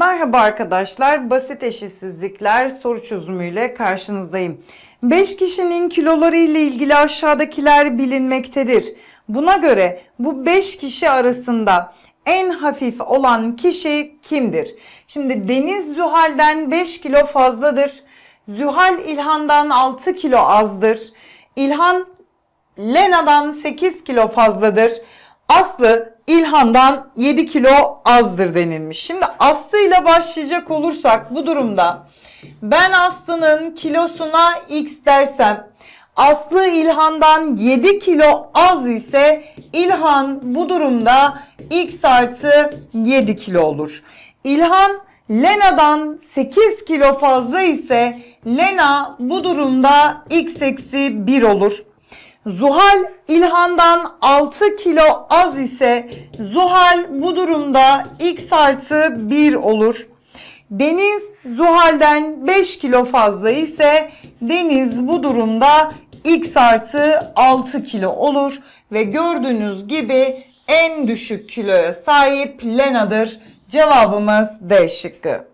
Merhaba arkadaşlar, basit eşitsizlikler soru çözümüyle karşınızdayım. 5 kişinin kiloları ile ilgili aşağıdakiler bilinmektedir. Buna göre bu 5 kişi arasında en hafif olan kişi kimdir? Şimdi Deniz Zühal'den 5 kilo fazladır. Zühal İlhan'dan 6 kilo azdır. İlhan Lena'dan 8 kilo fazladır. Aslı İlhan'dan 7 kilo azdır denilmiş. Şimdi Aslı ile başlayacak olursak bu durumda ben Aslı'nın kilosuna x dersem Aslı İlhan'dan 7 kilo az ise İlhan bu durumda x artı 7 kilo olur. İlhan Lena'dan 8 kilo fazla ise Lena bu durumda x eksi 1 olur. Zuhal İlhan'dan 6 kilo az ise Zuhal bu durumda x artı 1 olur. Deniz Zuhal'den 5 kilo fazla ise Deniz bu durumda x artı 6 kilo olur. Ve gördüğünüz gibi en düşük kiloya sahip Lena'dır. Cevabımız D şıkkı.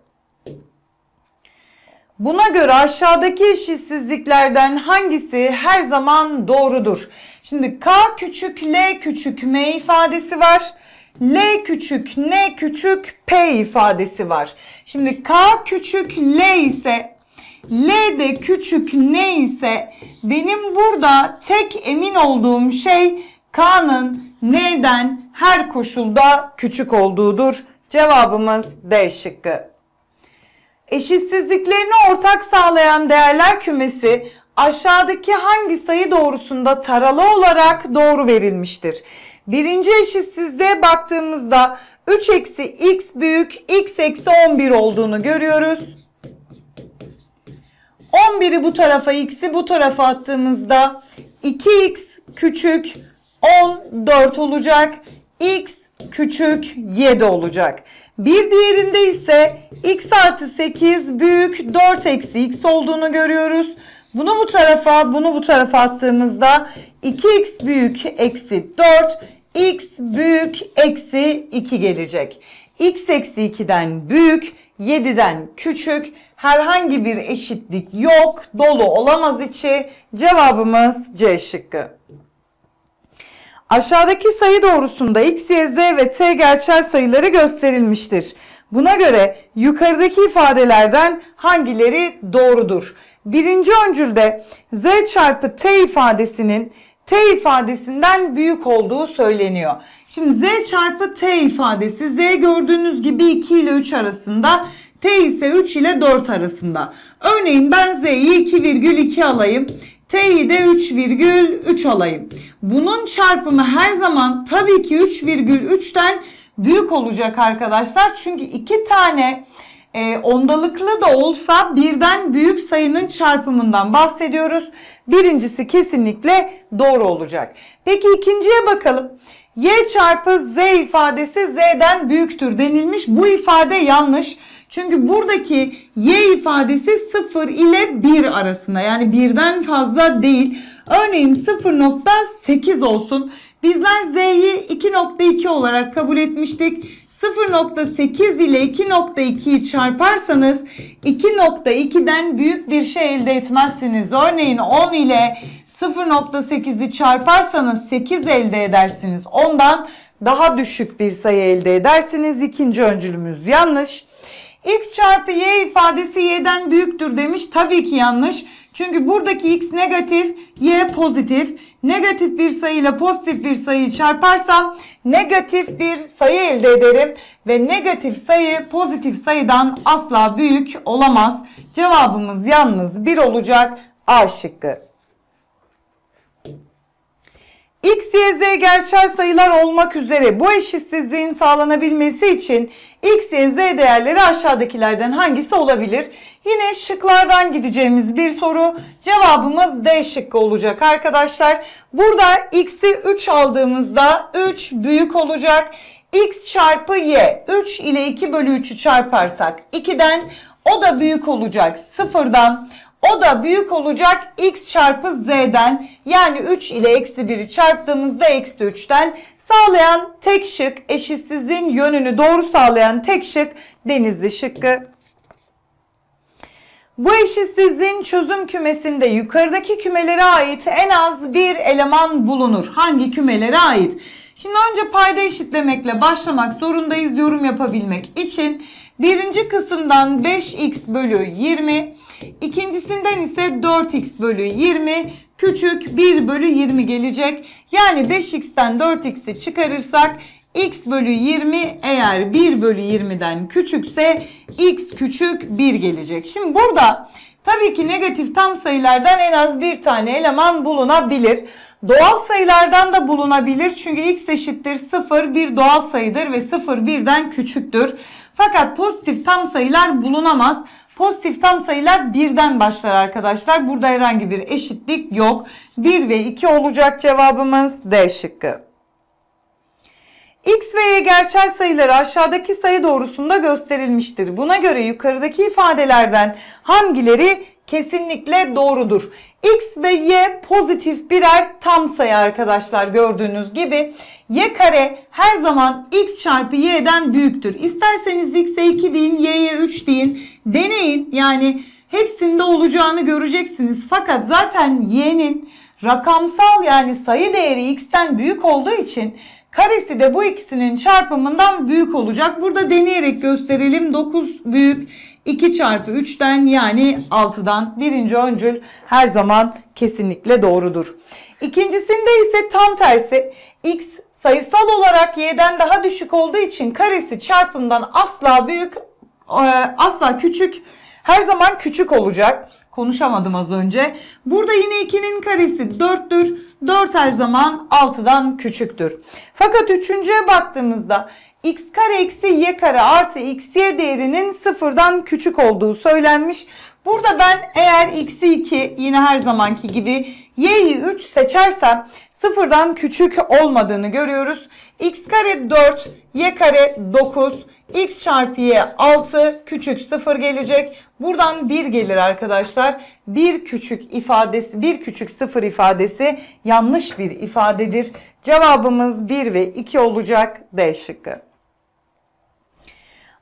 Buna göre aşağıdaki eşitsizliklerden hangisi her zaman doğrudur? Şimdi K küçük L küçük M ifadesi var. L küçük N küçük P ifadesi var. Şimdi K küçük L ise L de küçük N ise benim burada tek emin olduğum şey K'nın N'den her koşulda küçük olduğudur. Cevabımız D şıkkı. Eşitsizliklerini ortak sağlayan değerler kümesi aşağıdaki hangi sayı doğrusunda taralı olarak doğru verilmiştir? Birinci eşitsizliğe baktığımızda 3 eksi x büyük x eksi 11 olduğunu görüyoruz. 11'i bu tarafa x'i bu tarafa attığımızda 2x küçük 14 olacak. x küçük 7 olacak. Bir diğerinde ise x artı 8 büyük 4 eksi x olduğunu görüyoruz. Bunu bu tarafa bunu bu tarafa attığımızda 2x büyük eksi 4 x büyük eksi 2 gelecek. x eksi 2'den büyük 7'den küçük herhangi bir eşitlik yok dolu olamaz içi cevabımız C şıkkı. Aşağıdaki sayı doğrusunda x, y, z ve t gerçel sayıları gösterilmiştir. Buna göre yukarıdaki ifadelerden hangileri doğrudur? Birinci öncülde z çarpı t ifadesinin t ifadesinden büyük olduğu söyleniyor. Şimdi z çarpı t ifadesi z gördüğünüz gibi 2 ile 3 arasında t ise 3 ile 4 arasında. Örneğin ben z'yi 2,2 alayım. T'yi de 3,3 alayım. Bunun çarpımı her zaman tabii ki 3,3'ten büyük olacak arkadaşlar. Çünkü iki tane e, ondalıklı da olsa birden büyük sayının çarpımından bahsediyoruz. Birincisi kesinlikle doğru olacak. Peki ikinciye bakalım. Y çarpı Z ifadesi Z'den büyüktür denilmiş. Bu ifade yanlış. Yanlış. Çünkü buradaki y ifadesi 0 ile 1 arasında yani birden fazla değil. Örneğin 0.8 olsun. Bizler z'yi 2.2 olarak kabul etmiştik. 0.8 ile 2.2'yi çarparsanız 2.2'den büyük bir şey elde etmezsiniz. Örneğin 10 ile 0.8'i çarparsanız 8 elde edersiniz. 10'dan daha düşük bir sayı elde edersiniz. İkinci öncülümüz yanlış x çarpı y ifadesi y'den büyüktür demiş. Tabii ki yanlış. Çünkü buradaki x negatif, y pozitif. Negatif bir sayıyla pozitif bir sayıyı çarparsam negatif bir sayı elde ederim. Ve negatif sayı pozitif sayıdan asla büyük olamaz. Cevabımız yalnız 1 olacak. A şıkkı. X, Y, Z gerçel sayılar olmak üzere bu eşitsizliğin sağlanabilmesi için X, Y, Z değerleri aşağıdakilerden hangisi olabilir? Yine şıklardan gideceğimiz bir soru. Cevabımız D şıkkı olacak arkadaşlar. Burada X'i 3 aldığımızda 3 büyük olacak. X çarpı Y 3 ile 2 bölü 3'ü çarparsak 2'den o da büyük olacak 0'dan. O da büyük olacak x çarpı z'den yani 3 ile eksi 1'i çarptığımızda eksi 3'ten Sağlayan tek şık eşitsizliğin yönünü doğru sağlayan tek şık denizli şıkkı. Bu eşitsizliğin çözüm kümesinde yukarıdaki kümelere ait en az bir eleman bulunur. Hangi kümelere ait? Şimdi önce payda eşitlemekle başlamak zorundayız yorum yapabilmek için. Birinci kısımdan 5x bölü 20, ikincisinden ise 4x bölü 20, küçük 1 bölü 20 gelecek. Yani 5x'ten 4x'i çıkarırsak x bölü 20 eğer 1 bölü 20'den küçükse x küçük 1 gelecek. Şimdi burada tabii ki negatif tam sayılardan en az bir tane eleman bulunabilir. Doğal sayılardan da bulunabilir çünkü x eşittir 0 bir doğal sayıdır ve 0 birden küçüktür. Fakat pozitif tam sayılar bulunamaz. Pozitif tam sayılar birden başlar arkadaşlar. Burada herhangi bir eşitlik yok. 1 ve 2 olacak cevabımız D şıkkı. X ve Y gerçel sayıları aşağıdaki sayı doğrusunda gösterilmiştir. Buna göre yukarıdaki ifadelerden hangileri kesinlikle doğrudur? X ve Y pozitif birer tam sayı arkadaşlar gördüğünüz gibi. Y kare her zaman X çarpı Y'den büyüktür. İsterseniz X'e 2 deyin, Y'ye 3 deyin. Deneyin yani hepsinde olacağını göreceksiniz. Fakat zaten Y'nin rakamsal yani sayı değeri X'ten büyük olduğu için karesi de bu ikisinin çarpımından büyük olacak. Burada deneyerek gösterelim. 9 büyük 2 çarpı 3'ten yani 6'dan birinci öncül her zaman kesinlikle doğrudur. İkincisinde ise tam tersi x sayısal olarak y'den daha düşük olduğu için karesi çarpımdan asla büyük e, asla küçük her zaman küçük olacak. Konuşamadım az önce. Burada yine 2'nin karesi 4'tür. 4 her zaman 6'dan küçüktür. Fakat 3.ye baktığımızda x kare eksi y kare artı x y değerinin sıfırdan küçük olduğu söylenmiş. Burada ben eğer x'i 2 yine her zamanki gibi y'yi 3 seçersem sıfırdan küçük olmadığını görüyoruz. x kare 4, y kare 9, x çarpı y 6 küçük 0 gelecek. Buradan 1 gelir arkadaşlar. 1 küçük ifadesi, 1 küçük 0 ifadesi yanlış bir ifadedir. Cevabımız 1 ve 2 olacak D şıkkı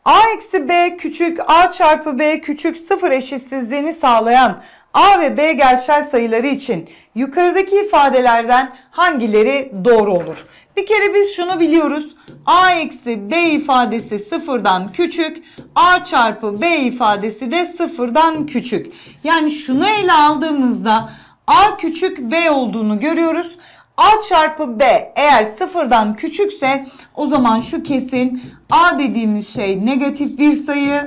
a eksi b küçük a çarpı b küçük sıfır eşitsizliğini sağlayan a ve b gerçel sayıları için yukarıdaki ifadelerden hangileri doğru olur? Bir kere biz şunu biliyoruz. a eksi b ifadesi sıfırdan küçük, a çarpı b ifadesi de sıfırdan küçük. Yani şunu ele aldığımızda a küçük b olduğunu görüyoruz. A çarpı B eğer sıfırdan küçükse o zaman şu kesin A dediğimiz şey negatif bir sayı.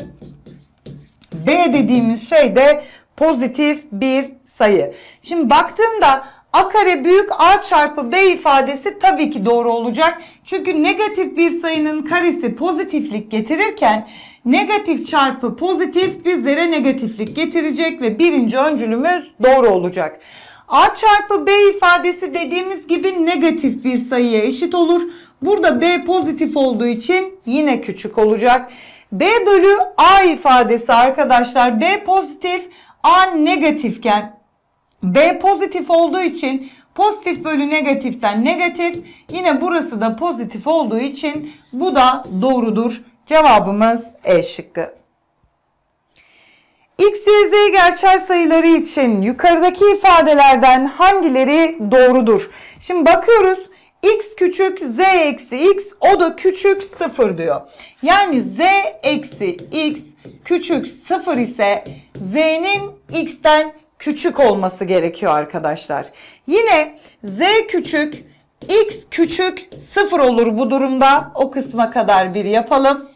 B dediğimiz şey de pozitif bir sayı. Şimdi baktığımda A kare büyük A çarpı B ifadesi tabii ki doğru olacak. Çünkü negatif bir sayının karesi pozitiflik getirirken negatif çarpı pozitif bizlere negatiflik getirecek ve birinci öncülümüz doğru olacak. A çarpı B ifadesi dediğimiz gibi negatif bir sayıya eşit olur. Burada B pozitif olduğu için yine küçük olacak. B bölü A ifadesi arkadaşlar B pozitif A negatifken B pozitif olduğu için pozitif bölü negatiften negatif yine burası da pozitif olduğu için bu da doğrudur. Cevabımız E şıkkı. X, Y, Z gerçel sayıları için yukarıdaki ifadelerden hangileri doğrudur? Şimdi bakıyoruz x küçük z eksi x o da küçük 0 diyor. Yani z eksi x küçük 0 ise z'nin x'ten küçük olması gerekiyor arkadaşlar. Yine z küçük x küçük 0 olur bu durumda. O kısma kadar bir yapalım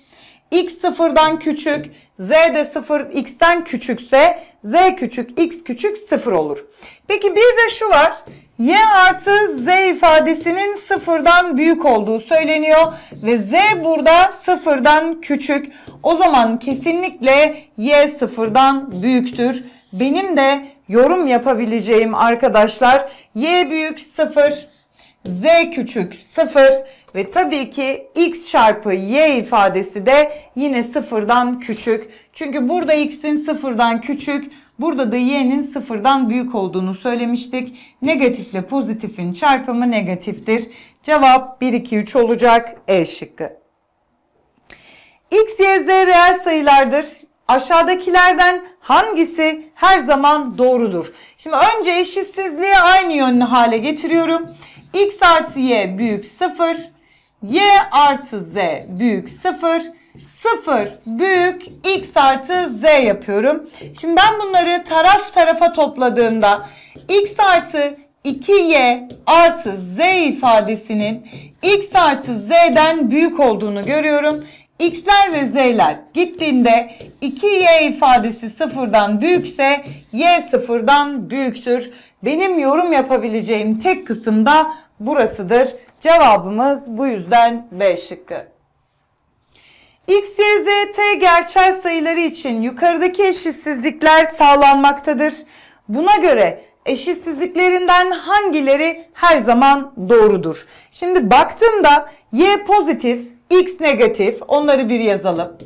x sıfırdan küçük, z de sıfır x'ten küçükse z küçük, x küçük sıfır olur. Peki bir de şu var. y artı z ifadesinin sıfırdan büyük olduğu söyleniyor ve z burada sıfırdan küçük. O zaman kesinlikle y sıfırdan büyüktür. Benim de yorum yapabileceğim arkadaşlar y büyük sıfır, z küçük sıfır, ve tabii ki x çarpı y ifadesi de yine sıfırdan küçük. Çünkü burada x'in sıfırdan küçük, burada da y'nin sıfırdan büyük olduğunu söylemiştik. Negatifle pozitifin çarpımı negatiftir. Cevap 1, 2, 3 olacak. E şıkkı. X, Y, Z reel sayılardır. Aşağıdakilerden hangisi her zaman doğrudur? Şimdi önce eşitsizliği aynı yönlü hale getiriyorum. X artı Y büyük 0 y artı z büyük 0. 0 büyük x artı z yapıyorum. Şimdi ben bunları taraf tarafa topladığımda x artı 2y artı z ifadesinin x artı z'den büyük olduğunu görüyorum. x'ler ve z'ler gittiğinde 2y ifadesi sıfırdan büyükse y sıfırdan büyüktür. Benim yorum yapabileceğim tek kısım da burasıdır. Cevabımız bu yüzden B şıkkı. X, Y, Z, T gerçel sayıları için yukarıdaki eşitsizlikler sağlanmaktadır. Buna göre eşitsizliklerinden hangileri her zaman doğrudur? Şimdi baktığımda Y pozitif, X negatif onları bir yazalım.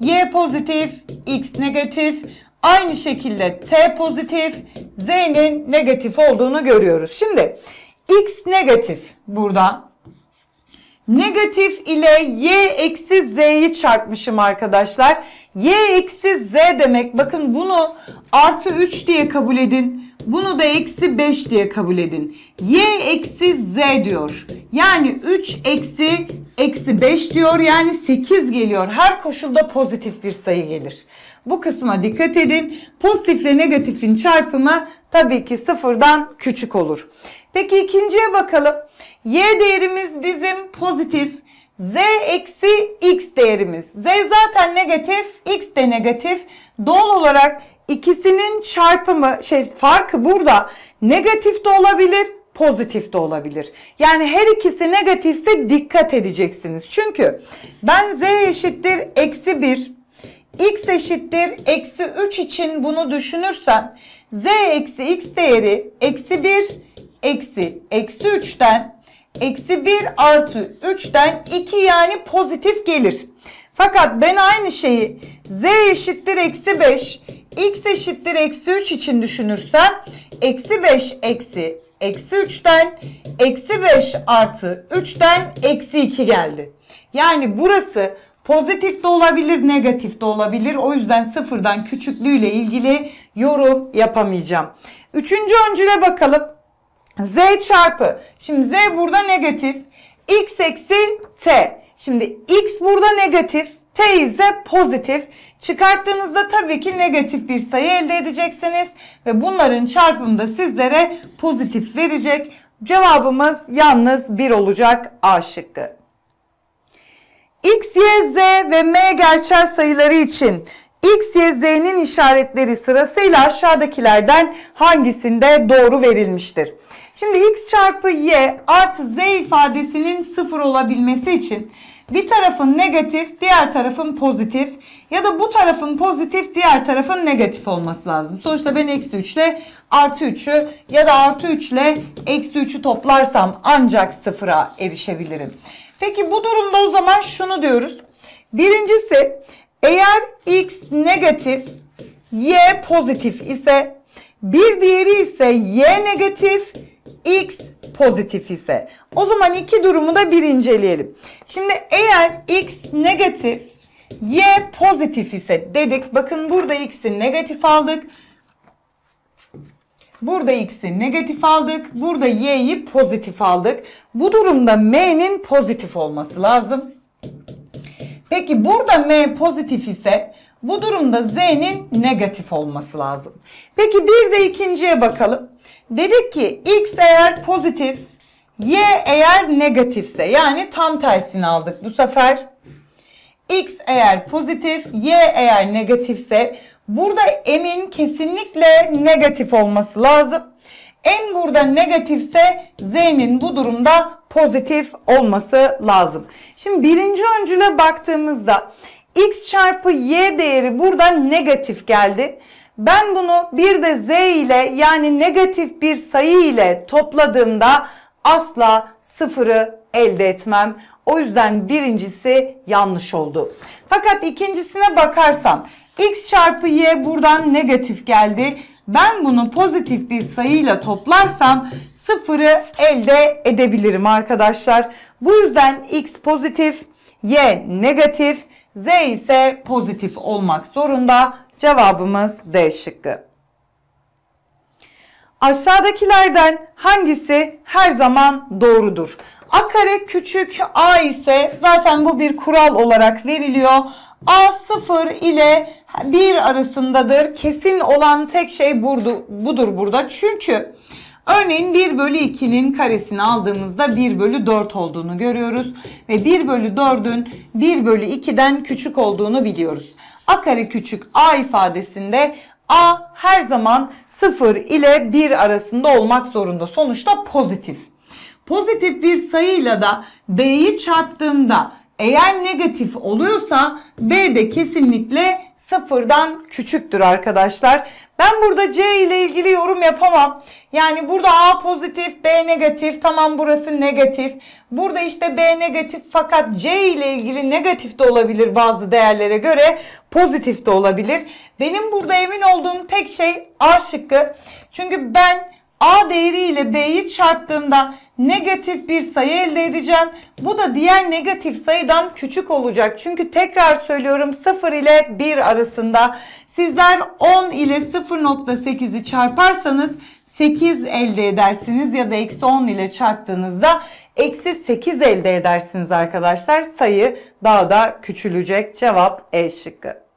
Y pozitif, X negatif. Aynı şekilde T pozitif, Z'nin negatif olduğunu görüyoruz. Şimdi X negatif burada. Negatif ile y eksi z'yi çarpmışım arkadaşlar. y eksi z demek bakın bunu artı 3 diye kabul edin. Bunu da eksi 5 diye kabul edin. y eksi z diyor. Yani 3 eksi eksi 5 diyor yani 8 geliyor. Her koşulda pozitif bir sayı gelir. Bu kısma dikkat edin. Pozitifle negatifin çarpımı tabii ki sıfırdan küçük olur. Peki ikinciye bakalım. Y değerimiz bizim pozitif. Z eksi x değerimiz. Z zaten negatif, x de negatif. Doğal olarak ikisinin çarpımı, şey farkı burada negatif de olabilir, pozitif de olabilir. Yani her ikisi negatifse dikkat edeceksiniz. Çünkü ben z eşittir eksi 1, x eşittir eksi 3 için bunu düşünürsem z eksi x değeri eksi 1 eksi eksi 3'ten eksi 1 artı 3'ten 2 yani pozitif gelir. Fakat ben aynı şeyi z eşittir eksi 5 x eşittir eksi 3 için düşünürsem eksi 5 eksi eksi 3'ten eksi 5 artı 3'ten eksi 2 geldi. Yani burası pozitif de olabilir negatif de olabilir. O yüzden sıfırdan küçüklüğüyle ilgili yorum yapamayacağım. Üçüncü öncüle bakalım. Z çarpı. Şimdi Z burada negatif. X eksi T. Şimdi X burada negatif. T ise pozitif. Çıkarttığınızda tabii ki negatif bir sayı elde edeceksiniz. Ve bunların çarpımı da sizlere pozitif verecek. Cevabımız yalnız 1 olacak A şıkkı. X, Y, Z ve M gerçel sayıları için X, Y, Z'nin işaretleri sırasıyla aşağıdakilerden hangisinde doğru verilmiştir? Şimdi X çarpı Y artı Z ifadesinin sıfır olabilmesi için bir tarafın negatif, diğer tarafın pozitif ya da bu tarafın pozitif, diğer tarafın negatif olması lazım. Sonuçta ben eksi 3 ile artı 3'ü ya da artı 3 ile eksi 3'ü toplarsam ancak sıfıra erişebilirim. Peki bu durumda o zaman şunu diyoruz. Birincisi eğer x negatif, y pozitif ise bir diğeri ise y negatif, x pozitif ise. O zaman iki durumu da bir inceleyelim. Şimdi eğer x negatif, y pozitif ise dedik. Bakın burada x'i negatif aldık. Burada x'i negatif aldık. Burada y'yi pozitif aldık. Bu durumda m'nin pozitif olması lazım. Peki burada M pozitif ise bu durumda Z'nin negatif olması lazım. Peki bir de ikinciye bakalım. Dedik ki X eğer pozitif, Y eğer negatifse yani tam tersini aldık bu sefer. X eğer pozitif, Y eğer negatifse burada M'in kesinlikle negatif olması lazım. M burada negatifse Z'nin bu durumda pozitif olması lazım. Şimdi birinci öncüle baktığımızda x çarpı y değeri burada negatif geldi. Ben bunu bir de z ile yani negatif bir sayı ile topladığımda asla sıfırı elde etmem. O yüzden birincisi yanlış oldu. Fakat ikincisine bakarsam x çarpı y buradan negatif geldi. Ben bunu pozitif bir sayı ile toplarsam sıfırı elde edebilirim arkadaşlar. Bu yüzden x pozitif, y negatif, z ise pozitif olmak zorunda. Cevabımız D şıkkı. Aşağıdakilerden hangisi her zaman doğrudur? A kare küçük a ise zaten bu bir kural olarak veriliyor. A 0 ile 1 arasındadır. Kesin olan tek şey burdu, budur burada. Çünkü Örneğin 1 bölü 2'nin karesini aldığımızda 1 bölü 4 olduğunu görüyoruz. Ve 1 bölü 4'ün 1 bölü 2'den küçük olduğunu biliyoruz. A kare küçük A ifadesinde A her zaman 0 ile 1 arasında olmak zorunda. Sonuçta pozitif. Pozitif bir sayıyla da D'yi çarptığımda eğer negatif oluyorsa B de kesinlikle sıfırdan küçüktür arkadaşlar. Ben burada C ile ilgili yorum yapamam. Yani burada A pozitif, B negatif. Tamam burası negatif. Burada işte B negatif fakat C ile ilgili negatif de olabilir bazı değerlere göre. Pozitif de olabilir. Benim burada emin olduğum tek şey A şıkkı. Çünkü ben A değeri ile B'yi çarptığımda negatif bir sayı elde edeceğim. Bu da diğer negatif sayıdan küçük olacak. Çünkü tekrar söylüyorum 0 ile 1 arasında. Sizler 10 ile 0.8'i çarparsanız 8 elde edersiniz ya da eksi 10 ile çarptığınızda eksi 8 elde edersiniz arkadaşlar. Sayı daha da küçülecek. Cevap E şıkkı.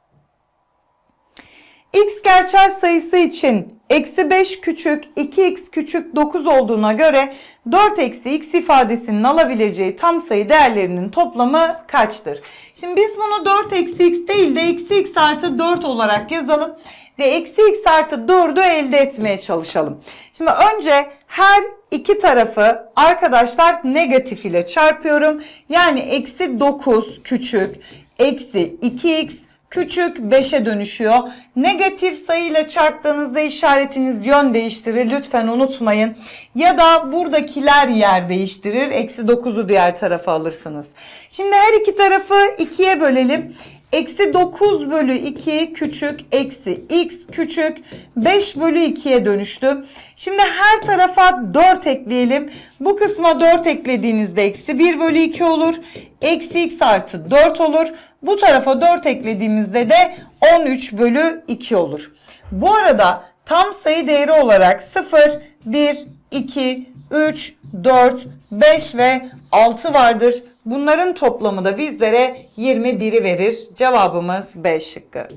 X gerçel sayısı için eksi 5 küçük 2x küçük 9 olduğuna göre 4 eksi x ifadesinin alabileceği tam sayı değerlerinin toplamı kaçtır? Şimdi biz bunu 4 eksi x değil de eksi x artı 4 olarak yazalım ve eksi x artı 4'ü elde etmeye çalışalım. Şimdi önce her iki tarafı arkadaşlar negatif ile çarpıyorum. Yani eksi 9 küçük eksi 2x küçük 5'e dönüşüyor. Negatif sayıyla çarptığınızda işaretiniz yön değiştirir. Lütfen unutmayın. Ya da buradakiler yer değiştirir. Eksi 9'u diğer tarafa alırsınız. Şimdi her iki tarafı ikiye bölelim. Eksi 9 bölü 2 küçük eksi x küçük 5 bölü 2'ye dönüştü. Şimdi her tarafa 4 ekleyelim. Bu kısma 4 eklediğinizde eksi 1 bölü 2 olur. Eksi x artı 4 olur. Bu tarafa 4 eklediğimizde de 13 bölü 2 olur. Bu arada tam sayı değeri olarak 0, 1, 2, 3, 4, 5 ve 6 vardır. Bunların toplamı da bizlere 21'i verir. Cevabımız B şıkkı.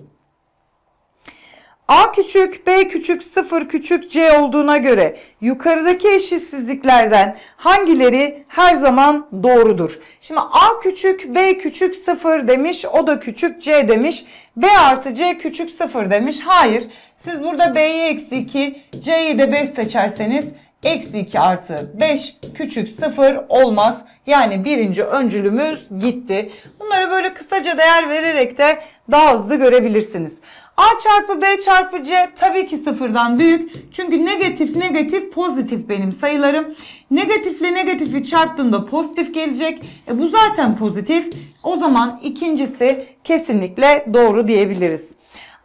A küçük, B küçük, 0 küçük, C olduğuna göre yukarıdaki eşitsizliklerden hangileri her zaman doğrudur? Şimdi A küçük, B küçük, 0 demiş, o da küçük, C demiş. B artı C küçük 0 demiş. Hayır, siz burada B'yi eksi 2, C'yi de 5 seçerseniz Eksi 2 artı 5 küçük 0 olmaz. Yani birinci öncülümüz gitti. Bunları böyle kısaca değer vererek de daha hızlı görebilirsiniz. A çarpı B çarpı C tabii ki sıfırdan büyük. Çünkü negatif negatif pozitif benim sayılarım. Negatifle negatifi çarptığımda pozitif gelecek. E bu zaten pozitif. O zaman ikincisi kesinlikle doğru diyebiliriz.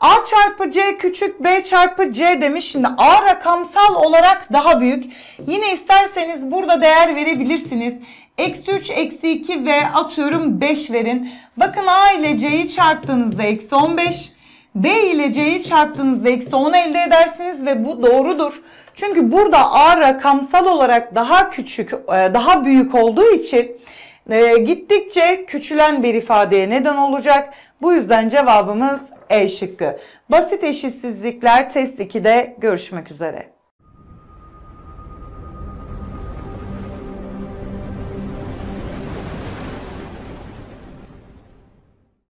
A çarpı C küçük B çarpı C demiş. Şimdi A rakamsal olarak daha büyük. Yine isterseniz burada değer verebilirsiniz. Eksi 3, eksi 2 ve atıyorum 5 verin. Bakın A ile C'yi çarptığınızda eksi 15. B ile C'yi çarptığınızda eksi 10 elde edersiniz ve bu doğrudur. Çünkü burada A rakamsal olarak daha küçük, e, daha büyük olduğu için e, gittikçe küçülen bir ifadeye neden olacak. Bu yüzden cevabımız E şıkkı. Basit eşitsizlikler test 2'de görüşmek üzere.